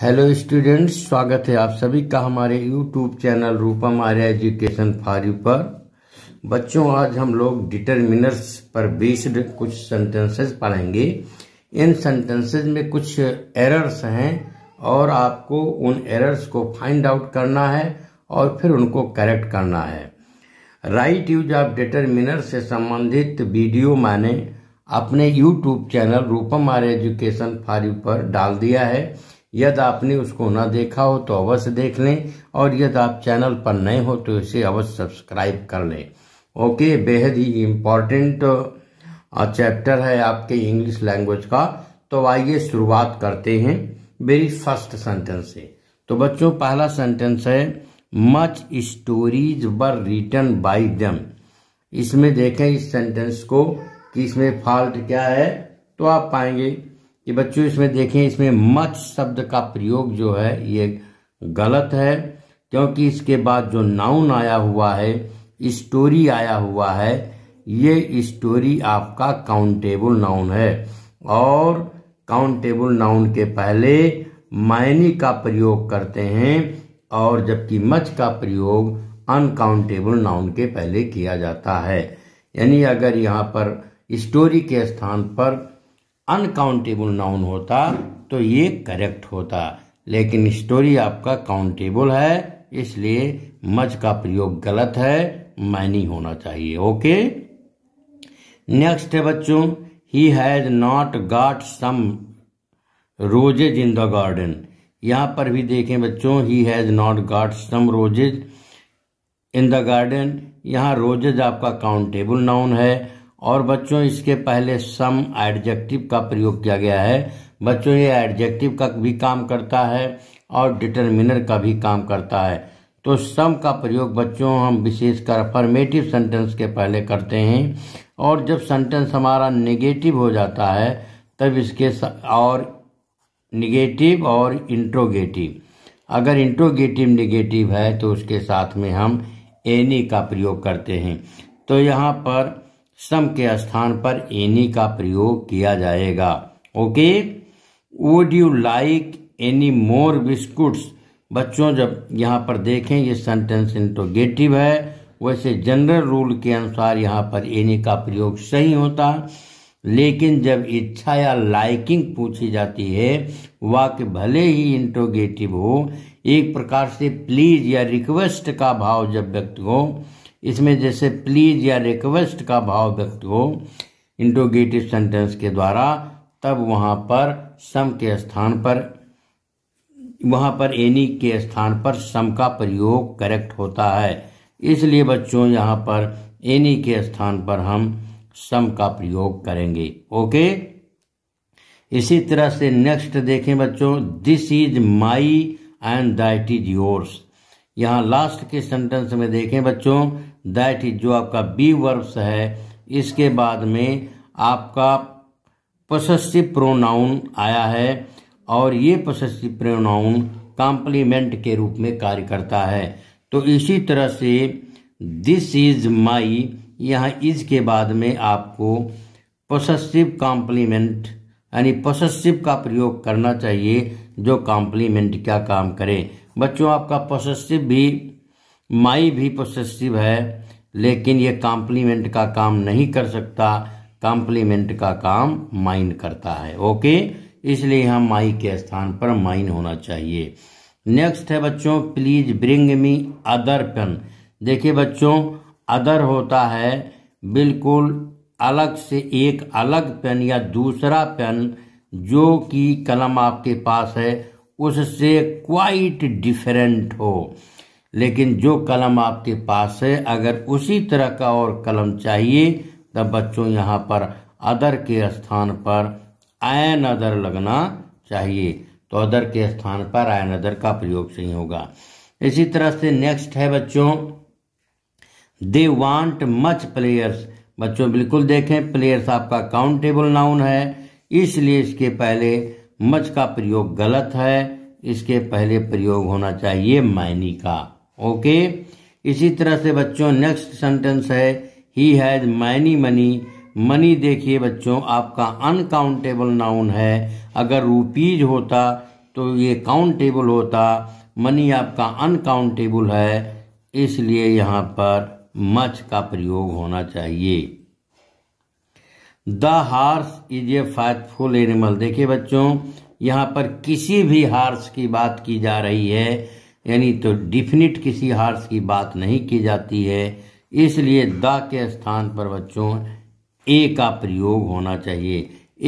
hello students स्वागत है आप सभी का हमारे YouTube channel Rupam Arya education for you पर बच्चों आज हम लोग डिटरमिनर्स पर बेस्ड कुछ सेंटेंसेस पढ़ेंगे इन सेंटेंसेस में कुछ एरर्स हैं और आपको उन एरर्स को फाइंड आउट करना है और फिर उनको करेक्ट करना है राइट यूज ऑफ डिटरमिनर से संबंधित वीडियो मैंने अपने YouTube channel Rupam Arya education for you पर डाल दिया है यदि आपने उसको ना देखा हो तो अवश्य देख लें और यदि आप चैनल पर नए हो तो इसे अवश्य सब्सक्राइब कर लें ओके बेहद ही इम्पॉर्टेंट चैप्टर है आपके इंग्लिश लैंग्वेज का तो आइए शुरुआत करते हैं मेरी फर्स्ट सेंटेंस से तो बच्चों पहला सेंटेंस है much stories were written by them इसमें देखें इस सेंटेंस को कि इसमें फॉल्ट क्या है तो आप पाएंगे कि बच्चों इसमें देखें इसमें मच शब्द का प्रयोग जो है ये गलत है क्योंकि इसके बाद जो नाउन आया हुआ है स्टोरी आया हुआ है ये स्टोरी आपका काउंटेबल नाउन है और काउंटेबल नाउन के पहले मायनी का प्रयोग करते हैं और जबकि मच का प्रयोग अनकाउंटेबल नाउन के पहले किया जाता है यानी अगर यहाँ पर स्टोरी के स्थान पर अनकाउंटेबल नाउन होता तो ये करेक्ट होता लेकिन स्टोरी आपका काउंटेबल है इसलिए मच का प्रयोग गलत है मैनी होना चाहिए ओके नेक्स्ट है बच्चों he has not got some roses in the garden यहाँ पर भी देखें बच्चों he has not got some roses in the garden यहाँ रोजेज आपका काउंटेबल नाउन है और बच्चों इसके पहले सम एडजेक्टिव का प्रयोग किया गया है बच्चों ये एडजेक्टिव का भी काम करता है और डिटर्मिनर का भी काम करता है तो सम का प्रयोग बच्चों हम विशेषकर अफर्मेटिव सेंटेंस के पहले करते हैं और जब सेंटेंस हमारा नेगेटिव हो जाता है तब इसके और निगेटिव और इंट्रोगेटिव अगर इंट्रोगेटिव निगेटिव है तो उसके साथ में हम एनी का प्रयोग करते हैं तो यहाँ पर सम के स्थान पर एनी का प्रयोग किया जाएगा okay would you like any more biscuits बच्चों जब यहाँ पर देखें ये सेंटेंस इंट्रोगेटिव है वैसे जनरल रूल के अनुसार यहाँ पर एनी का प्रयोग सही होता लेकिन जब इच्छा या लाइकिंग पूछी जाती है वाक्य भले ही इंट्रोगेटिव हो एक प्रकार से प्लीज या रिक्वेस्ट का भाव जब व्यक्त हो इसमें जैसे प्लीज या रिक्वेस्ट का भाव व्यक्त हो इंट्रोगेटिव सेंटेंस के द्वारा तब वहाँ पर सम के स्थान पर वहाँ पर एनी के स्थान पर सम का प्रयोग करेक्ट होता है इसलिए बच्चों यहाँ पर एनी के स्थान पर हम सम का प्रयोग करेंगे ओके इसी तरह से नेक्स्ट देखें बच्चों this is my and that is yours यहाँ लास्ट के सेंटेंस में देखें बच्चों दैट इज जो आपका बी वर्ब्स है इसके बाद में आपका पसस्टिव प्रोनाउन आया है और ये पसस्टिव प्रोनाउन कॉम्प्लीमेंट के रूप में कार्य करता है तो इसी तरह से दिस इज माई यहाँ इज के बाद में आपको पोसेसिव कॉम्प्लीमेंट यानी पोसेसिव का प्रयोग करना चाहिए जो कॉम्प्लीमेंट का काम करे बच्चों आपका पोसेसिव भी माई भी पोसेसिव है लेकिन ये कॉम्प्लीमेंट का काम नहीं कर सकता कॉम्प्लीमेंट का काम माइन करता है ओके इसलिए हम माई के स्थान पर माइन होना चाहिए नेक्स्ट है बच्चों please bring me other pen देखिए बच्चों अदर होता है बिल्कुल अलग से एक अलग पेन या दूसरा पेन जो कि कलम आपके पास है उससे क्वाइट डिफरेंट हो लेकिन जो कलम आपके पास है अगर उसी तरह का और कलम चाहिए तब तो बच्चों यहाँ पर अदर के स्थान पर आयन अदर लगना चाहिए तो अदर के स्थान पर आयन अदर का प्रयोग सही होगा इसी तरह से नेक्स्ट है बच्चों दे वांट मच प्लेयर्स बच्चों बिल्कुल देखें प्लेयर्स आपका काउंटेबल नाउन है इसलिए इसके पहले मच का प्रयोग गलत है इसके पहले प्रयोग होना चाहिए मैनी का ओके इसी तरह से बच्चों नेक्स्ट सेंटेंस है he has many money money देखिए बच्चों आपका अनकाउंटेबल नाउन है अगर रूपीज होता तो ये काउंटेबल होता मनी आपका अनकाउंटेबल है इसलिए यहाँ पर मच का प्रयोग होना चाहिए the horse is a faithful animal देखिए बच्चों यहाँ पर किसी भी हार्स की बात की जा रही है यानी तो डिफिनिट किसी हार्स की बात नहीं की जाती है इसलिए द के स्थान पर बच्चों ए का प्रयोग होना चाहिए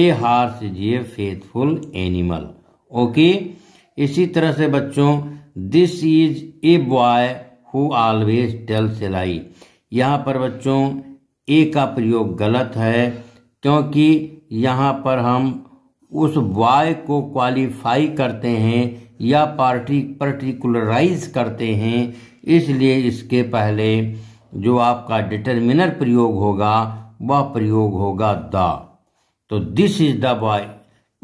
a horse is a faithful animal okay इसी तरह से बच्चों this is a boy who always tell सिलाई यहाँ पर बच्चों ए का प्रयोग गलत है क्योंकि यहाँ पर हम उस वाय को क्वालिफाई करते हैं या पार्टी पर्टिकुलराइज करते हैं इसलिए इसके पहले जो आपका डिटर्मिनर प्रयोग होगा वह प्रयोग होगा द तो दिस इज द बॉय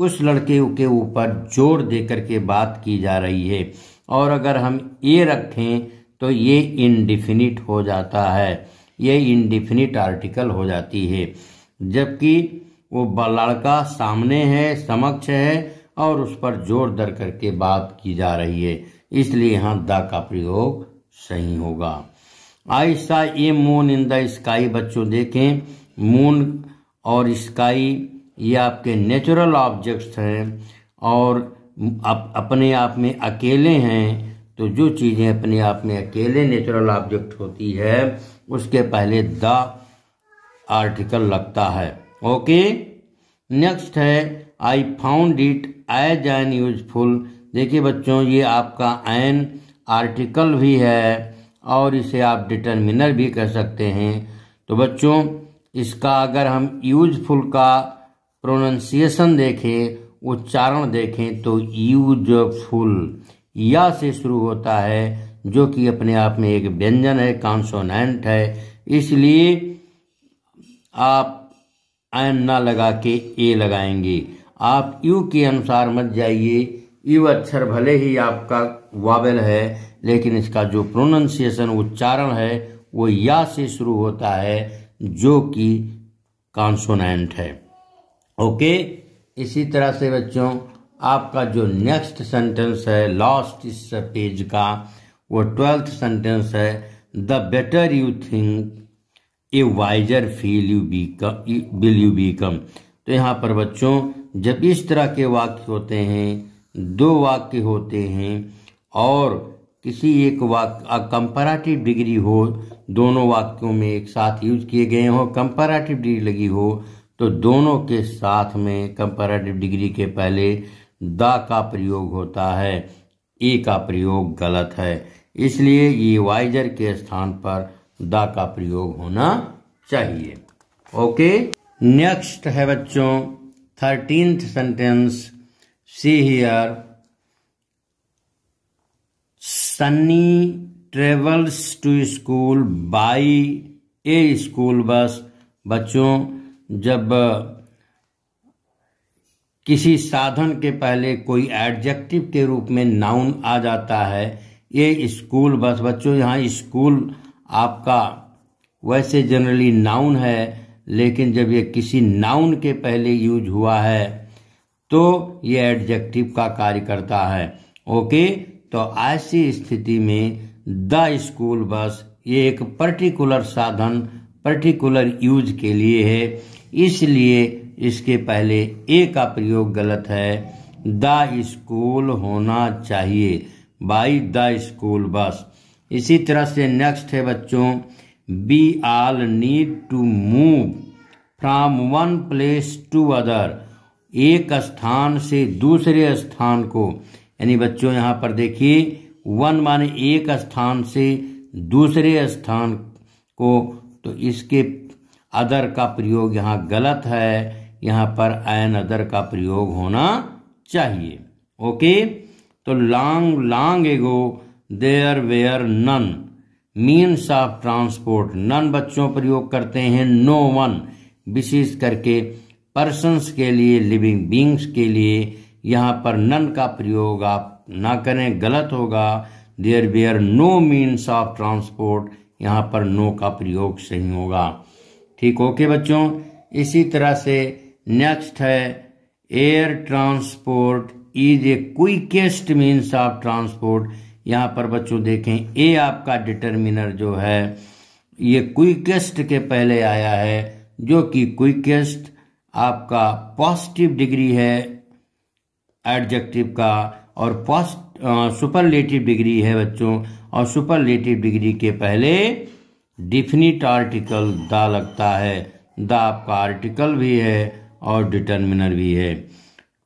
उस लड़के के ऊपर जोर देकर के बात की जा रही है और अगर हम ये रखें तो ये इनडिफिनिट हो जाता है ये इनडिफिनिट आर्टिकल हो जाती है जबकि वो लड़का सामने है समक्ष है और उस पर जोर दर करके बात की जा रही है इसलिए यहाँ द का प्रयोग सही होगा आयसा ये मून इन द स्काई बच्चों देखें मून और स्काई ये आपके नेचुरल ऑब्जेक्ट्स हैं और आप अपने आप में अकेले हैं तो जो चीज़ें अपने आप में अकेले नेचुरल ऑब्जेक्ट होती है उसके पहले द आर्टिकल लगता है ओके नेक्स्ट है I found it as an useful देखिए बच्चों ये आपका एन आर्टिकल भी है और इसे आप डिटर्मिनर भी कह सकते हैं तो बच्चों इसका अगर हम यूजफुल का प्रोनाउंसिएशन देखें उच्चारण देखें तो यूजफुल या से शुरू होता है जो कि अपने आप में एक व्यंजन है कॉन्सोनेंट है इसलिए आप एन ना लगा के ए लगाएंगे आप यू के अनुसार मत जाइए यू अक्षर भले ही आपका वावेल है लेकिन इसका जो प्रोनाउंसिएशन उच्चारण है वो या से शुरू होता है जो कि कॉन्सोनेंट है ओके इसी तरह से बच्चों आपका जो नेक्स्ट सेंटेंस है लास्ट इस पेज का वो ट्वेल्थ सेंटेंस है the better you think a wiser feel you become will you become तो यहाँ पर बच्चों जब इस तरह के वाक्य होते हैं दो वाक्य होते हैं और किसी एक वाक्य कंपराटिव डिग्री हो दोनों वाक्यों में एक साथ यूज किए गए हों कंपराटिव डिग्री लगी हो तो दोनों के साथ में कंपैरेटिव डिग्री के पहले द का प्रयोग होता है ए का प्रयोग गलत है इसलिए ये वाइजर के स्थान पर द का प्रयोग होना चाहिए ओके नेक्स्ट है बच्चों thirteenth sentence see here Sunny travels to school by a school bus बच्चों जब किसी साधन के पहले कोई एडजेक्टिव के रूप में नाउन आ जाता है ये स्कूल बस बच्चों यहाँ स्कूल आपका वैसे जनरली नाउन है लेकिन जब ये किसी नाउन के पहले यूज हुआ है तो ये एडजेक्टिव का कार्य करता है ओके तो ऐसी स्थिति में द स्कूल बस ये एक पर्टिकुलर साधन पर्टिकुलर यूज के लिए है इसलिए इसके पहले ए का प्रयोग गलत है द स्कूल होना चाहिए बाई द स्कूल बस इसी तरह से नेक्स्ट है बच्चों we all need to move from one place to other एक स्थान से दूसरे स्थान को यानी बच्चों यहाँ पर देखिए वन माने एक स्थान से दूसरे स्थान को तो इसके अदर का प्रयोग यहाँ गलत है यहाँ पर एन अदर का प्रयोग होना चाहिए ओके तो long long ago there were none means of transport none बच्चों प्रयोग करते हैं नो वन विशेष करके पर्सनस के लिए लिविंग बींग्स के लिए यहाँ पर नन का प्रयोग आप ना करें गलत होगा there were no means of transport यहाँ पर नो का प्रयोग सही होगा ठीक ओके बच्चों इसी तरह से नेक्स्ट है air transport is a quickest means of transport यहाँ पर बच्चों देखें ए आपका डिटर्मिनर जो है ये क्विकेस्ट के पहले आया है जो कि क्विकेस्ट आपका पॉजिटिव डिग्री है एडजेक्टिव का और पॉस्ट सुपरलेटिव डिग्री है बच्चों और सुपरलेटिव डिग्री के पहले डिफिनिट आर्टिकल द लगता है द आपका आर्टिकल भी है और डिटर्मिनर भी है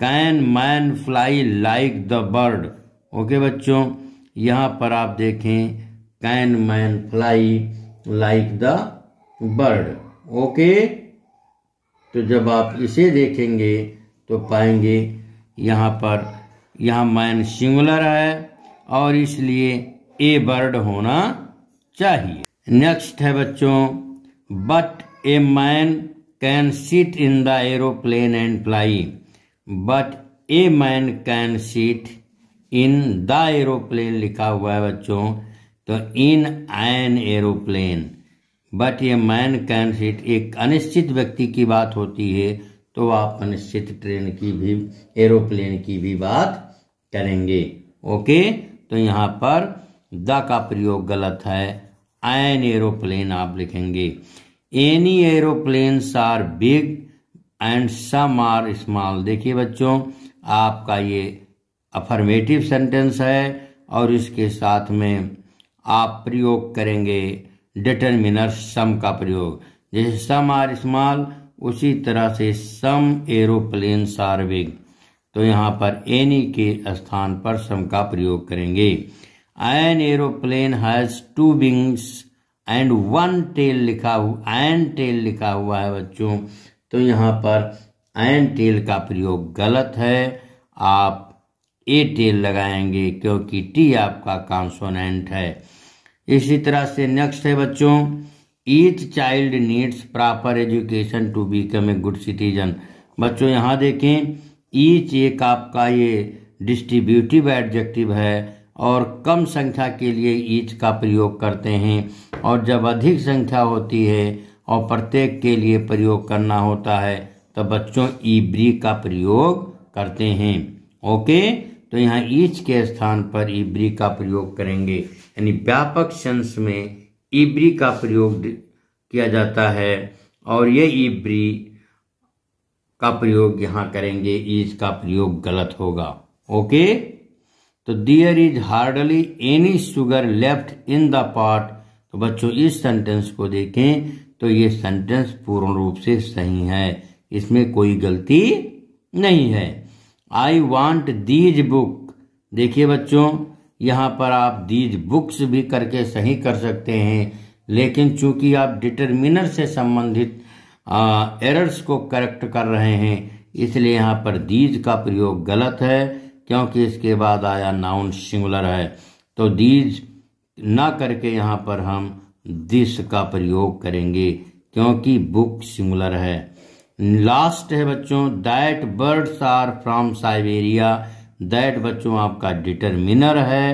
can man fly like the bird okay बच्चों यहाँ पर आप देखें can man fly like the bird okay तो जब आप इसे देखेंगे तो पाएंगे यहाँ पर यहाँ मैन सिंगुलर है और इसलिए ए बर्ड होना चाहिए नेक्स्ट है बच्चों but a man can sit in the aeroplane and fly but a man can sit in the aeroplane लिखा हुआ है बच्चों तो इन एन एरोप्लेन बट ये मैन कैन सीट एक अनिश्चित व्यक्ति की बात होती है तो आप अनिश्चित ट्रेन की भी एरोप्लेन की भी बात करेंगे ओके तो यहां पर द का प्रयोग गलत है एन एरोप्लेन आप लिखेंगे any aeroplanes are big and some are small देखिए बच्चों आपका ये अफर्मेटिव सेंटेंस है और इसके साथ में आप प्रयोग करेंगे डिटर्मिनर सम का प्रयोग जैसे सम आर स्मॉल उसी तरह से सम एरोप्लेन सार्विक तो यहाँ पर एनी के स्थान पर सम का प्रयोग करेंगे an aeroplane has two wings and one tail लिखा हुआ एन टेल लिखा हुआ है बच्चों तो यहाँ पर एन टेल का प्रयोग गलत है आप ए टेल लगाएंगे क्योंकि टी आपका कॉन्सोनेंट है इसी तरह से नेक्स्ट है बच्चों each child needs proper education to become a good citizen बच्चों यहाँ देखें ईच एक आपका ये डिस्ट्रीब्यूटिव एडजेक्टिव है और कम संख्या के लिए ईच का प्रयोग करते हैं और जब अधिक संख्या होती है और प्रत्येक के लिए प्रयोग करना होता है तो बच्चों ईब्री का प्रयोग करते हैं ओके तो यहाँ ईच के स्थान पर इब्री का प्रयोग करेंगे यानी व्यापक सेंस में इब्री का प्रयोग किया जाता है और ये इब्री का प्रयोग यहाँ करेंगे ईज का प्रयोग गलत होगा ओके तो there is hardly any sugar left in the part तो बच्चों इस सेंटेंस को देखें तो ये सेंटेंस पूर्ण रूप से सही है इसमें कोई गलती नहीं है आई वांट दीज बुक देखिए बच्चों यहाँ पर आप दीज बुक्स भी करके सही कर सकते हैं लेकिन चूंकि आप डिटर्मिनर से संबंधित एरर्स को करेक्ट कर रहे हैं इसलिए यहाँ पर दीज का प्रयोग गलत है क्योंकि इसके बाद आया नाउन सिंगुलर है तो दीज ना करके यहाँ पर हम दिस का प्रयोग करेंगे क्योंकि बुक सिंगुलर है लास्ट है बच्चों that birds are from Siberia that बच्चों आपका डिटरमिनर है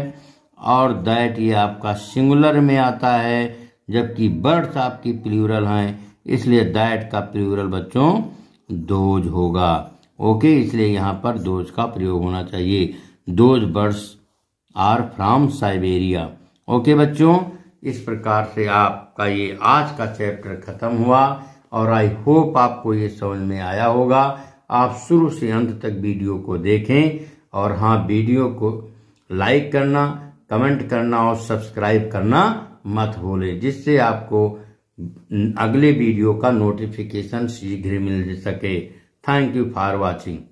और दैट ये आपका सिंगुलर में आता है जबकि बर्ड्स आपकी प्लूरल हैं इसलिए दैट का प्लूरल बच्चों दोज होगा ओके इसलिए यहाँ पर दोज का प्रयोग होना चाहिए those birds are from Siberia okay बच्चों इस प्रकार से आपका ये आज का चैप्टर खत्म हुआ और आई होप आपको ये समझ में आया होगा आप शुरू से अंत तक वीडियो को देखें और हाँ वीडियो को लाइक करना कमेंट करना और सब्सक्राइब करना मत भूलें जिससे आपको अगले वीडियो का नोटिफिकेशन शीघ्र मिल सके थैंक यू फॉर वॉचिंग